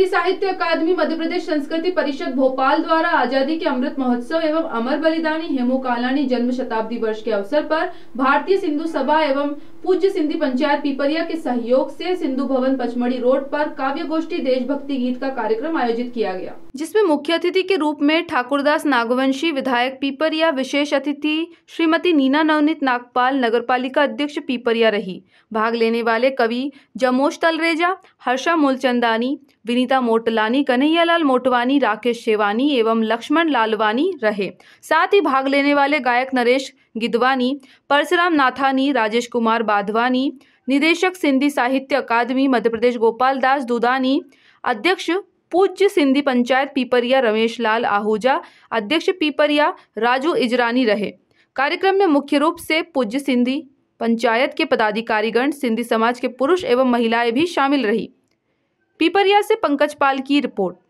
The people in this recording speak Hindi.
हिंदी साहित्य अकादमी मध्य प्रदेश संस्कृति परिषद भोपाल द्वारा आजादी के अमृत महोत्सव एवं अमर बलिदानी हेमू कालानी जन्म शताब्दी वर्ष के अवसर पर भारतीय सिंधु सभा एवं पूज्य सिंधी पंचायत पीपरिया के सहयोग से सिंधु भवन पचमढ़ी रोड पर काव्य गोष्ठी देशभक्ति गीत का कार्यक्रम आयोजित किया गया जिसमें मुख्य अतिथि के रूप में ठाकुरदास नागवंशी विधायक पीपरिया विशेष अतिथि श्रीमती नीना नवनीत नागपाल नगर पालिका अध्यक्ष पीपरिया रही भाग लेने वाले कवि जमोश तलरेजा हर्षा मूलचंदानी विनीता मोटलानी कन्हैयालाल मोटवानी राकेश शेवानी एवं लक्ष्मण लालवानी रहे साथ ही भाग लेने वाले गायक नरेश गिदवानी परशुराम नाथानी राजेश कुमार बाधवानी निदेशक सिंधी साहित्य अकादमी मध्य प्रदेश गोपाल दास दुदानी अध्यक्ष पूज्य सिंधी पंचायत पीपरिया रमेश लाल आहूजा अध्यक्ष पीपरिया राजू इजरानी रहे कार्यक्रम में मुख्य रूप से पूज्य सिंधी पंचायत के पदाधिकारीगण सिंधी समाज के पुरुष एवं महिलाएं भी शामिल रही पीपरिया से पंकज पाल की रिपोर्ट